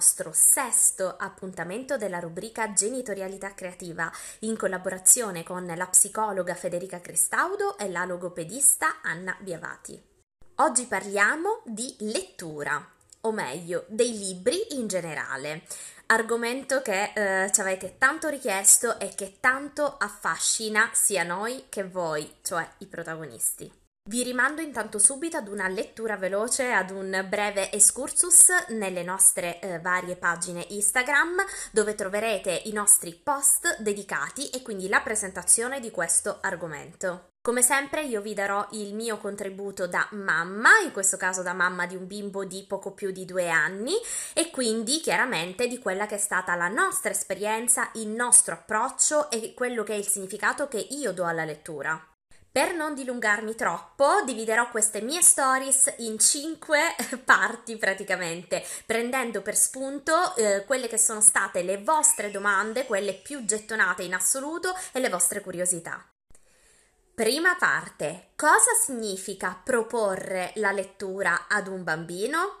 nostro sesto appuntamento della rubrica Genitorialità Creativa in collaborazione con la psicologa Federica Crestaudo e la logopedista Anna Biavati. Oggi parliamo di lettura, o meglio, dei libri in generale argomento che eh, ci avete tanto richiesto e che tanto affascina sia noi che voi, cioè i protagonisti. Vi rimando intanto subito ad una lettura veloce, ad un breve excursus nelle nostre eh, varie pagine Instagram dove troverete i nostri post dedicati e quindi la presentazione di questo argomento. Come sempre io vi darò il mio contributo da mamma, in questo caso da mamma di un bimbo di poco più di due anni e quindi chiaramente di quella che è stata la nostra esperienza, il nostro approccio e quello che è il significato che io do alla lettura. Per non dilungarmi troppo, dividerò queste mie stories in cinque parti praticamente, prendendo per spunto eh, quelle che sono state le vostre domande, quelle più gettonate in assoluto e le vostre curiosità. Prima parte. Cosa significa proporre la lettura ad un bambino?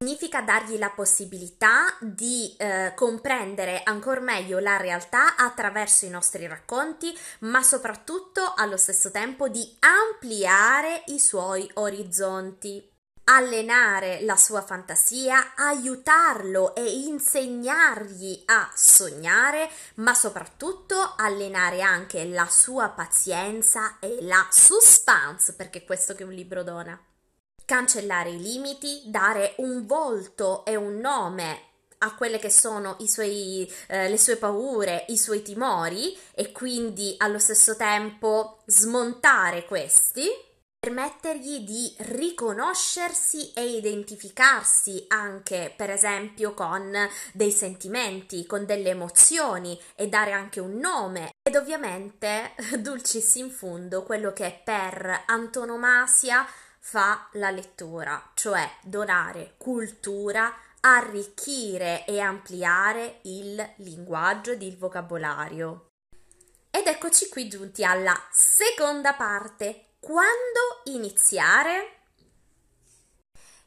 Significa dargli la possibilità di eh, comprendere ancora meglio la realtà attraverso i nostri racconti, ma soprattutto allo stesso tempo di ampliare i suoi orizzonti allenare la sua fantasia, aiutarlo e insegnargli a sognare, ma soprattutto allenare anche la sua pazienza e la suspense, perché è questo che un libro dona cancellare i limiti, dare un volto e un nome a quelle che sono suoi, eh, le sue paure, i suoi timori e quindi allo stesso tempo smontare questi, permettergli di riconoscersi e identificarsi anche per esempio con dei sentimenti, con delle emozioni e dare anche un nome ed ovviamente dulcis in fundo quello che per antonomasia fa la lettura, cioè donare cultura, arricchire e ampliare il linguaggio ed il vocabolario. Ed eccoci qui giunti alla seconda parte. Quando iniziare?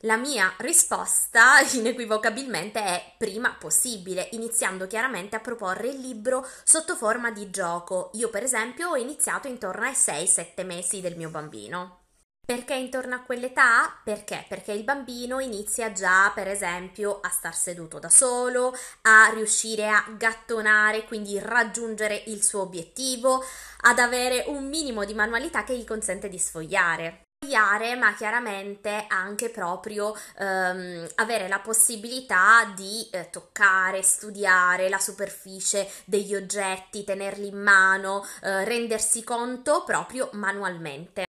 La mia risposta inequivocabilmente è prima possibile, iniziando chiaramente a proporre il libro sotto forma di gioco. Io per esempio ho iniziato intorno ai 6-7 mesi del mio bambino. Perché intorno a quell'età? Perché? Perché il bambino inizia già, per esempio, a star seduto da solo, a riuscire a gattonare, quindi raggiungere il suo obiettivo, ad avere un minimo di manualità che gli consente di sfogliare ma chiaramente anche proprio ehm, avere la possibilità di eh, toccare, studiare la superficie degli oggetti, tenerli in mano, eh, rendersi conto proprio manualmente.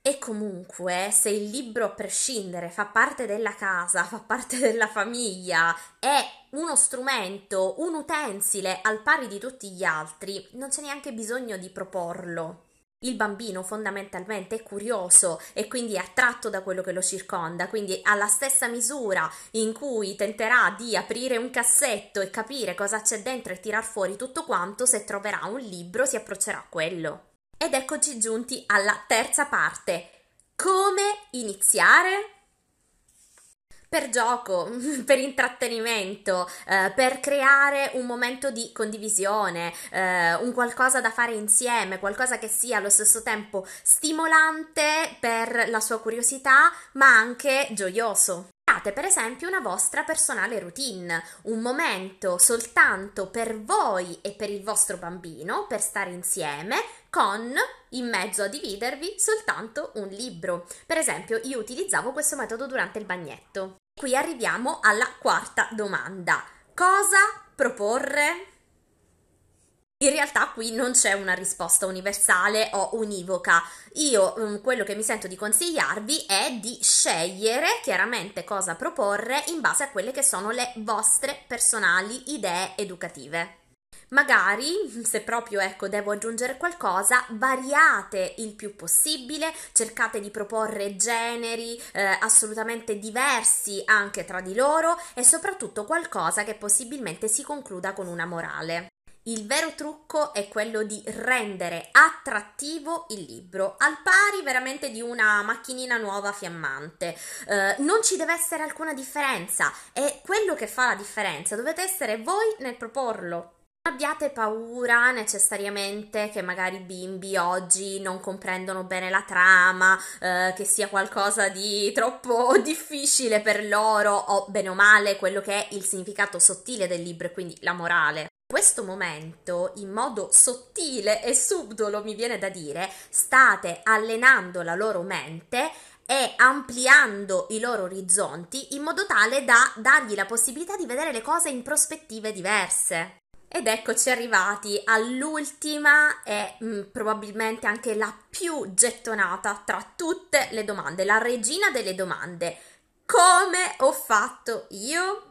E comunque, se il libro a prescindere fa parte della casa, fa parte della famiglia, è uno strumento, un utensile al pari di tutti gli altri, non c'è neanche bisogno di proporlo. Il bambino fondamentalmente è curioso e quindi è attratto da quello che lo circonda, quindi alla stessa misura in cui tenterà di aprire un cassetto e capire cosa c'è dentro e tirar fuori tutto quanto, se troverà un libro si approccerà a quello. Ed eccoci giunti alla terza parte. Come iniziare? per gioco, per intrattenimento, eh, per creare un momento di condivisione, eh, un qualcosa da fare insieme, qualcosa che sia allo stesso tempo stimolante per la sua curiosità, ma anche gioioso. Create per esempio una vostra personale routine, un momento soltanto per voi e per il vostro bambino per stare insieme con in mezzo a dividervi soltanto un libro. Per esempio, io utilizzavo questo metodo durante il bagnetto. Qui arriviamo alla quarta domanda. Cosa proporre? In realtà qui non c'è una risposta universale o univoca. Io mm, quello che mi sento di consigliarvi è di scegliere chiaramente cosa proporre in base a quelle che sono le vostre personali idee educative. Magari, se proprio ecco, devo aggiungere qualcosa, variate il più possibile, cercate di proporre generi eh, assolutamente diversi anche tra di loro e soprattutto qualcosa che possibilmente si concluda con una morale. Il vero trucco è quello di rendere attrattivo il libro, al pari veramente di una macchinina nuova fiammante. Eh, non ci deve essere alcuna differenza, è quello che fa la differenza, dovete essere voi nel proporlo abbiate paura necessariamente che magari i bimbi oggi non comprendono bene la trama, eh, che sia qualcosa di troppo difficile per loro o bene o male quello che è il significato sottile del libro e quindi la morale. Questo momento, in modo sottile e subdolo, mi viene da dire, state allenando la loro mente e ampliando i loro orizzonti in modo tale da dargli la possibilità di vedere le cose in prospettive diverse. Ed eccoci arrivati all'ultima e mh, mm, probabilmente anche la più gettonata tra tutte le domande, la regina delle domande. Come ho fatto io?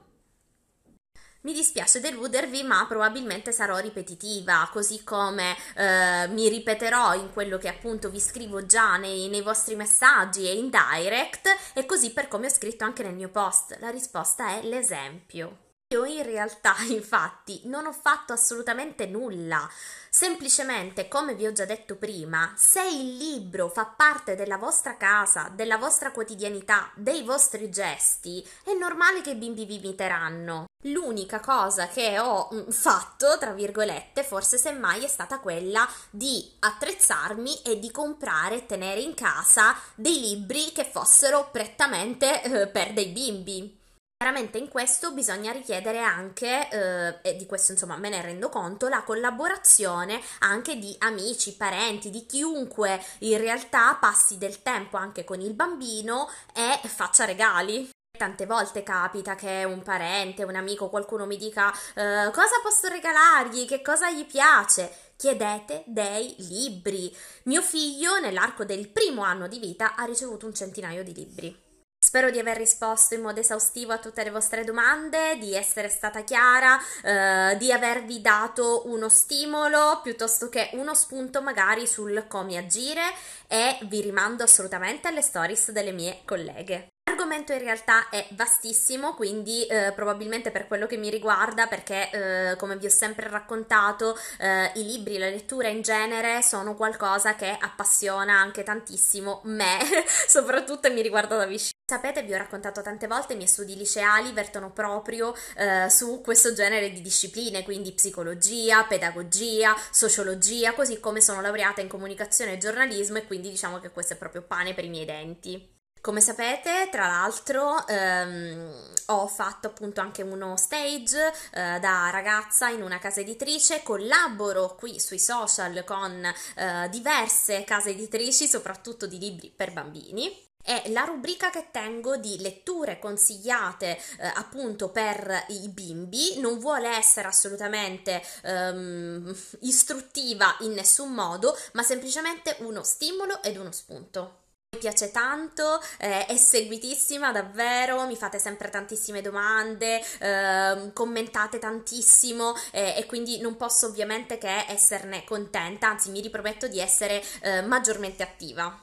Mi dispiace deludervi, ma probabilmente sarò ripetitiva, così come eh, mi ripeterò in quello che appunto vi scrivo già nei, nei, vostri messaggi e in direct, e così per come ho scritto anche nel mio post. La risposta è l'esempio. Io in realtà, infatti, non ho fatto assolutamente nulla. Semplicemente, come vi ho già detto prima, se il libro fa parte della vostra casa, della vostra quotidianità, dei vostri gesti, è normale che i bimbi vi imiteranno. L'unica cosa che ho mm, fatto, tra virgolette, forse semmai è stata quella di attrezzarmi e di comprare e tenere in casa dei libri che fossero prettamente eh, per dei bimbi. Chiaramente in questo bisogna richiedere anche, eh, e di questo insomma me ne rendo conto, la collaborazione anche di amici, parenti, di chiunque in realtà passi del tempo anche con il bambino e faccia regali. Tante volte capita che un parente, un amico, qualcuno mi dica eh, cosa posso regalargli, che cosa gli piace chiedete dei libri. Mio figlio, nell'arco del primo anno di vita, ha ricevuto un centinaio di libri. Spero di aver risposto in modo esaustivo a tutte le vostre domande, di essere stata chiara, eh, di avervi dato uno stimolo piuttosto che uno spunto magari sul come agire e vi rimando assolutamente alle stories delle mie colleghe. L'argomento in realtà è vastissimo, quindi eh, probabilmente per quello che mi riguarda, perché eh, come vi ho sempre raccontato, eh, i libri, la lettura in genere sono qualcosa che appassiona anche tantissimo me, soprattutto mi riguarda da vicino. Sapete, vi ho raccontato tante volte, i miei studi liceali vertono proprio eh, su questo genere di discipline, quindi psicologia, pedagogia, sociologia, così come sono laureata in comunicazione e giornalismo e quindi diciamo che questo è proprio pane per i miei denti. Come sapete, tra l'altro, ehm, ho fatto appunto anche uno stage eh, da ragazza in una casa editrice, collaboro qui sui social con eh, diverse case editrici, soprattutto di libri per bambini E la rubrica che tengo di letture consigliate eh, appunto per i bimbi, non vuole essere assolutamente ehm, istruttiva in nessun modo, ma semplicemente uno stimolo ed uno spunto. Mi piace tanto, eh, è seguitissima davvero, mi fate sempre tantissime domande, eh, commentate tantissimo eh, e quindi non posso ovviamente che esserne contenta, anzi mi riprometto di essere eh, maggiormente attiva.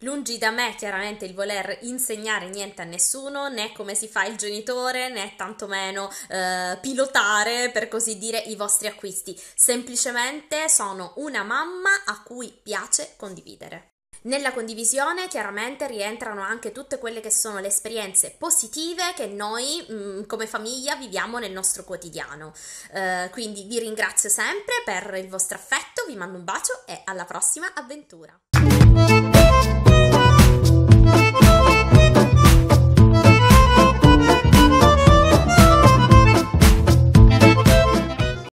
Lungi da me chiaramente il voler insegnare niente a nessuno, né come si fa il genitore, né tantomeno eh, pilotare, per così dire, i vostri acquisti. Semplicemente sono una mamma a cui piace condividere. Nella condivisione chiaramente rientrano anche tutte quelle che sono le esperienze positive che noi mh, mm, come famiglia viviamo nel nostro quotidiano. Uh, quindi vi ringrazio sempre per il vostro affetto, vi mando un bacio e alla prossima avventura.